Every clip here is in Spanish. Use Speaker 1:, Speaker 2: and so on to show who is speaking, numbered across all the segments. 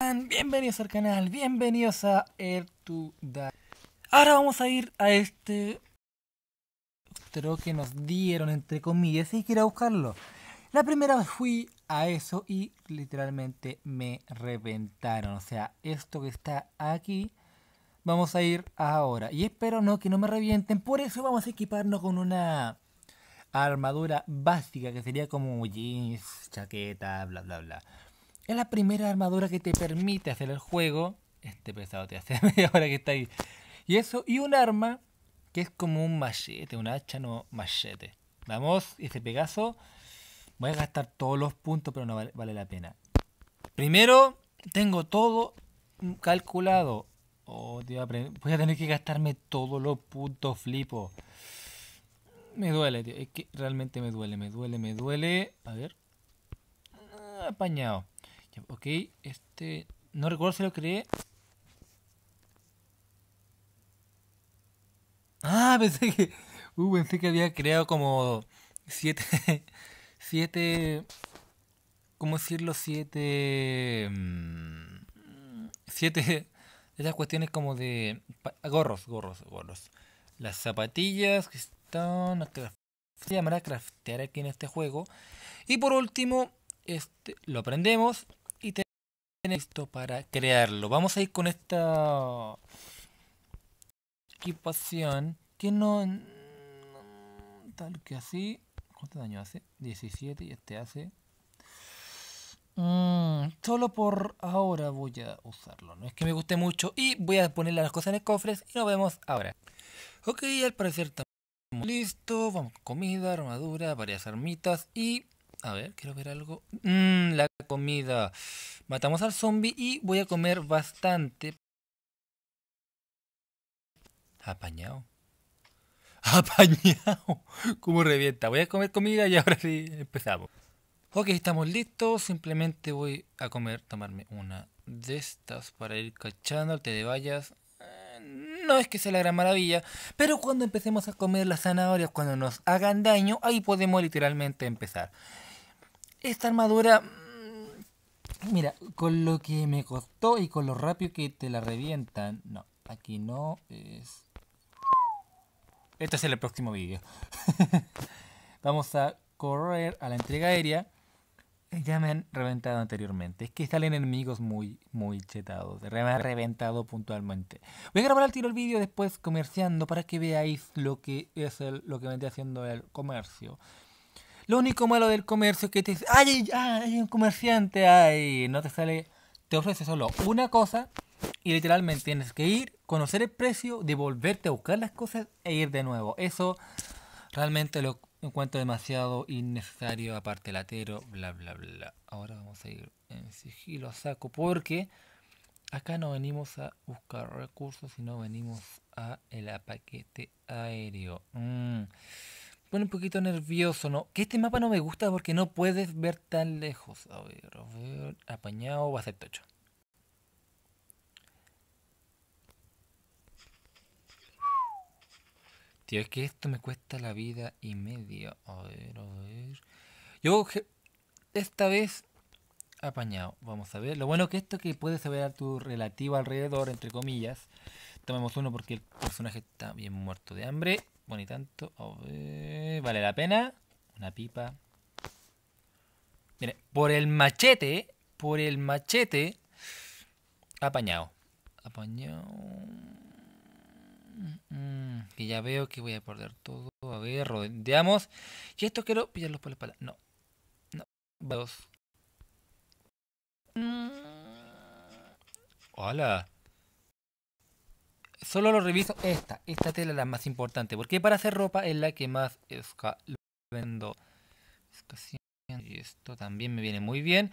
Speaker 1: Bienvenidos al canal, bienvenidos a Air Ahora vamos a ir a este creo que nos dieron entre comillas y quiero buscarlo. La primera vez fui a eso y literalmente me reventaron. O sea, esto que está aquí vamos a ir ahora. Y espero no que no me revienten. Por eso vamos a equiparnos con una armadura básica que sería como jeans, chaqueta, bla bla bla. Es la primera armadura que te permite hacer el juego. Este pesado te hace media que está ahí. Y eso, y un arma que es como un machete, un hacha, no machete. Vamos, ese pegazo. Voy a gastar todos los puntos, pero no vale, vale la pena. Primero, tengo todo calculado. Oh, voy a tener que gastarme todos los puntos, flipo. Me duele, tío. Es que realmente me duele, me duele, me duele. A ver. Ah, apañado. Ok, este... No recuerdo si lo creé. Ah, pensé que... Uh, pensé que había creado como siete... siete... ¿Cómo decirlo? Siete... Mm, siete... Esas cuestiones como de... Gorros, gorros, gorros. Las zapatillas que están... Se llamará craftear aquí en este juego. Y por último, este, lo aprendemos esto para crearlo. Vamos a ir con esta equipación que no tal que así. ¿Cuánto daño hace? 17 y este hace. Mm, solo por ahora voy a usarlo. No es que me guste mucho. Y voy a ponerle las cosas en el cofres y nos vemos ahora. Ok, al parecer estamos listo. Vamos comida, armadura, varias armitas y a ver, quiero ver algo. Mmm, la comida. Matamos al zombie y voy a comer bastante. Apañado. Apañado. Como revienta. Voy a comer comida y ahora sí empezamos. Ok, estamos listos. Simplemente voy a comer, tomarme una de estas para ir cachando el té de vallas. Eh, no es que sea la gran maravilla, pero cuando empecemos a comer las zanahorias, cuando nos hagan daño, ahí podemos literalmente empezar esta armadura, mm, mira, con lo que me costó y con lo rápido que te la revientan, no, aquí no es... Este es el próximo vídeo. Vamos a correr a la entrega aérea. Eh, ya me han reventado anteriormente. Es que salen enemigos muy, muy chetados. Me han reventado puntualmente. Voy a grabar al tiro el vídeo después comerciando para que veáis lo que es lo que vendría haciendo el comercio. Lo único malo del comercio es que te dice, ay, ay, hay un comerciante, ay, no te sale, te ofrece solo una cosa y literalmente tienes que ir, conocer el precio, devolverte a buscar las cosas e ir de nuevo. Eso realmente lo encuentro demasiado innecesario, aparte latero, bla, bla, bla. Ahora vamos a ir en sigilo a saco porque acá no venimos a buscar recursos, sino venimos a el paquete aéreo. Mm pone un poquito nervioso, ¿no? Que este mapa no me gusta porque no puedes ver tan lejos. A ver, a ver. Apañado va a ser tocho. Tío, es que esto me cuesta la vida y media. A ver, a ver. Yo esta vez apañado. Vamos a ver. Lo bueno que esto que puedes ver a tu relativo alrededor, entre comillas tomemos uno porque el personaje está bien muerto de hambre. Bueno, y tanto. vale la pena. Una pipa. Mire, por el machete, por el machete, apañado. Apañado. Mm, que ya veo que voy a perder todo. A ver, rodeamos. Y esto quiero pillarlos por la espalda. No. No. Dos. Mm. Hola solo lo reviso esta, esta tela es la más importante, porque para hacer ropa es la que más vendo. Y esto también me viene muy bien.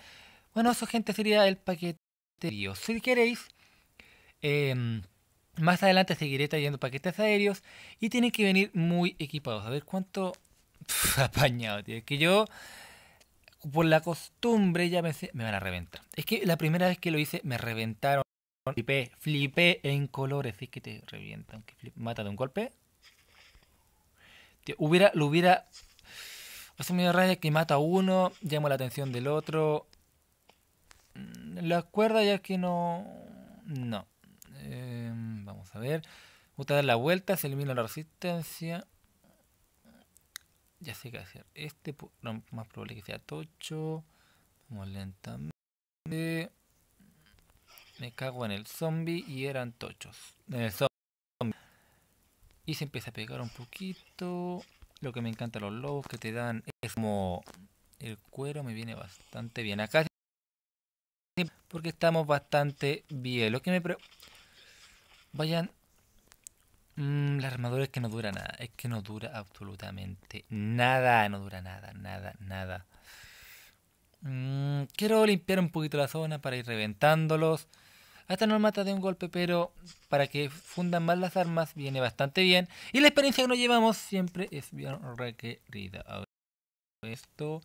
Speaker 1: Bueno, eso gente sería el paquete. Si queréis, em, más adelante seguiré trayendo paquetes aéreos y tienen que venir muy equipados. A ver cuánto apañado, tío. Es que yo, por la costumbre, ya me van a reventar. Es que la primera vez que lo hice me reventaron. Flipé, flipé en colores. Es que te revientan. Que Mata de un golpe. hubiera, lo hubiera. Hace medio que mata a uno, llama la atención del otro. Mm, la cuerda ya es que no. No. Em, vamos a ver. Gusta dar la vuelta, se elimina la resistencia. Ya sé qué hacer. Este más probable que sea tocho. Vamos lentamente. Me cago en el zombie y eran tochos. En el zombie. Y se empieza a pegar un poquito. Lo que me encanta los lobos que te dan es como el cuero me viene bastante bien. Acá porque estamos bastante bien. Lo que me Vayan... Mm, la armadura es que no dura nada. Es que no dura absolutamente nada. No dura nada, nada, nada. Mm, quiero limpiar un poquito la zona para ir reventándolos hasta no mata de un golpe, pero para que fundan más las armas viene bastante bien. Y la experiencia que nos llevamos siempre es bien requerida. A ver, esto.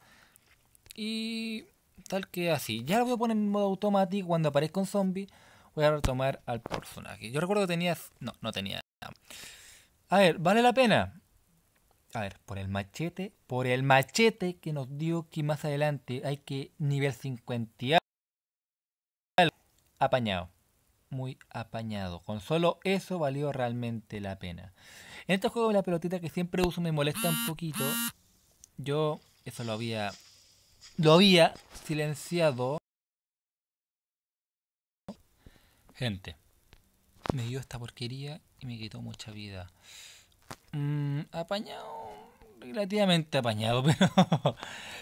Speaker 1: Y tal que así. Ya lo voy a poner en modo automático. Cuando aparezca un zombie, voy a retomar al personaje. Yo recuerdo que tenías... No, no tenía nada. A ver, ¿vale la pena? A ver, por el machete, por el machete que nos dio que más adelante hay que nivel 50 apañado. Muy apañado. Con solo eso valió realmente la pena. En estos juegos de la pelotita que siempre uso me molesta un poquito. Yo eso lo había. Lo había silenciado. Gente. Me dio esta porquería y me quitó mucha vida. Mm, apañado. Relativamente apañado, pero.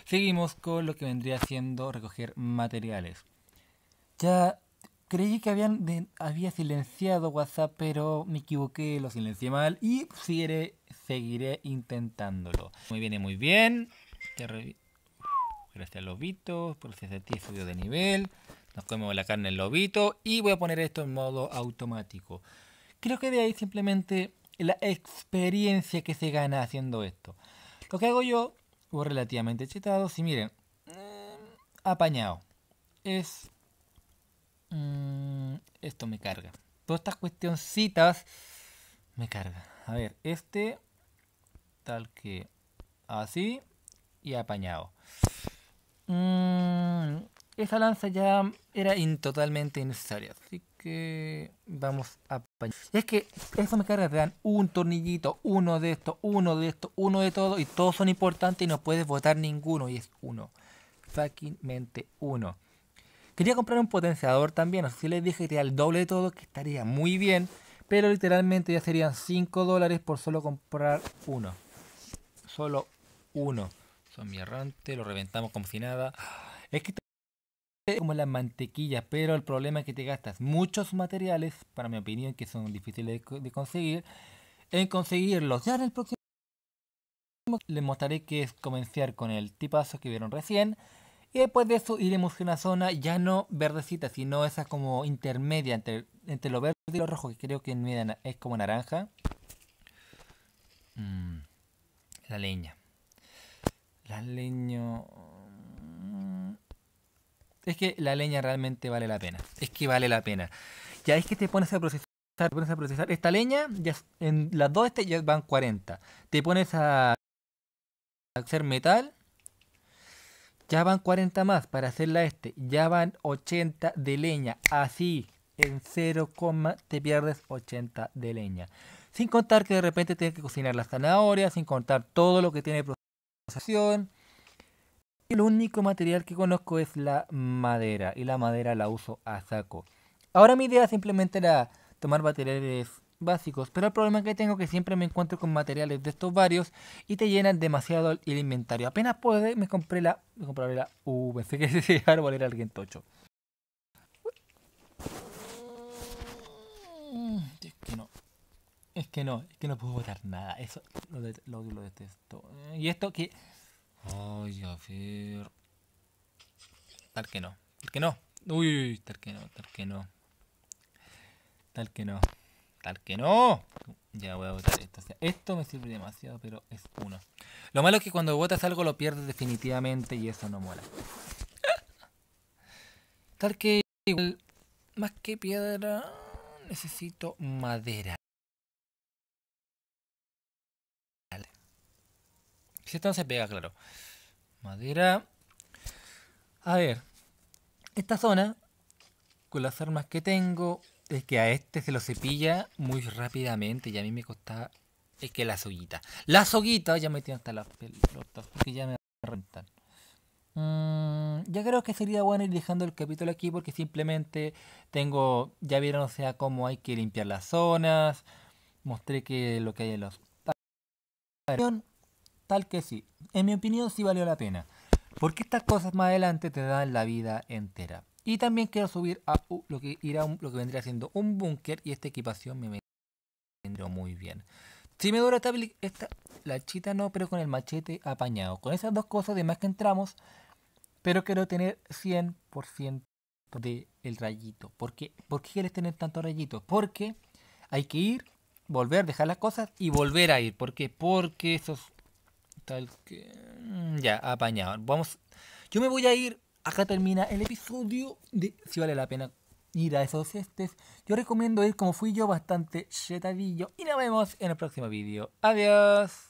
Speaker 1: seguimos con lo que vendría siendo recoger materiales. Ya creí que habían había silenciado WhatsApp, pero me equivoqué, lo silencié mal y seguiré, seguiré intentándolo. Muy bien, muy bien. Gracias, lobito. Por ese ti de nivel. Nos comemos la carne el lobito. Y voy a poner esto en modo automático. Creo que de ahí simplemente la experiencia que se gana haciendo esto. Lo que hago yo, hubo relativamente chetado, si miren, eh, apañado. Es Mm, esto me carga. Todas estas cuestioncitas me carga, A ver, este tal que así y apañado. Mm, esa lanza ya era totalmente innecesaria. Así que vamos a apañar. Es que eso me carga, te dan un tornillito, uno de esto, uno de esto, uno de todo. Y todos son importantes y no puedes votar ninguno. Y es uno. Fucking uno. Quería comprar un potenciador también, así les dije que era el doble de todo, que estaría muy bien, pero literalmente ya serían 5 dólares por solo comprar uno. Solo uno. mi errante, lo reventamos como si nada. Es que como la mantequilla, pero el problema es que te gastas muchos materiales, para mi opinión, que son difíciles de, de conseguir, en conseguirlos. Ya en el próximo les mostraré que es comenzar con el tipazo que vieron recién y después de eso iremos a una zona ya no verdecita, sino esa como intermedia entre, entre lo verde y lo rojo, que creo que es como naranja. Mm, la leña. La leña... Mm, es que la leña realmente vale la pena. Es que vale la pena. Ya es que te pones a procesar, te pones a procesar. Esta leña, ya en las dos este ya van 40. Te pones a hacer metal ya van 40 más para hacerla este. Ya van 80 de leña. Así, en 0, te pierdes 80 de leña. Sin contar que de repente tienes que cocinar las zanahorias, sin contar todo lo que tiene procesación. El único material que conozco es la madera y la madera la uso a saco. Ahora mi idea simplemente era tomar materiales básicos. Pero el problema que tengo es que siempre me encuentro con materiales de estos varios y te llenan demasiado el inventario. Apenas pude, me compré la. Me compré la. Uh, pensé que ese árbol era alguien tocho. Mm, es que no. Es que no, es que no puedo botar nada. Eso lo, lo, detesto. Y esto que. Ay, a Tal que no. Tal que no. Uy, tal que no, tal que no. Tal que no. ¡Tal que no. Ya voy a botar esto. esto me sirve demasiado, pero es uno. Lo malo es que cuando botas algo lo pierdes definitivamente y eso no mola. Tal que más que piedra, necesito madera. Vale. Si esto no se pega, claro. Madera. A ver. Esta zona, con las armas que tengo, es que a este se lo cepilla muy rápidamente y a mí me costaba... Es que la soguita. La soguita ya me tiene hasta las pelotas porque ya me rentan. Mm, ya creo que sería bueno ir dejando el capítulo aquí porque simplemente tengo... Ya vieron, o sea, cómo hay que limpiar las zonas. Mostré que lo que hay en los... Tal que sí. En mi opinión sí valió la pena. Porque estas cosas más adelante te dan la vida entera. Y también quiero subir a lo que irá lo que vendría siendo un búnker y esta equipación me vendría muy bien. Si me dura esta, esta, la chita no, pero con el machete apañado. Con esas dos cosas además que entramos, pero quiero tener 100% de rayito. ¿Por qué? ¿Por qué quieres tener tanto rayito? Porque hay que ir, volver, dejar las cosas y volver a ir. ¿Por qué? Porque esos tal que... Mm, ya, apañado. Vamos... Yo me voy a ir acá termina el episodio de si vale la pena ir a esos cestes. Yo recomiendo ir como fui yo, bastante chetadillo. Y nos vemos en el próximo vídeo. Adiós.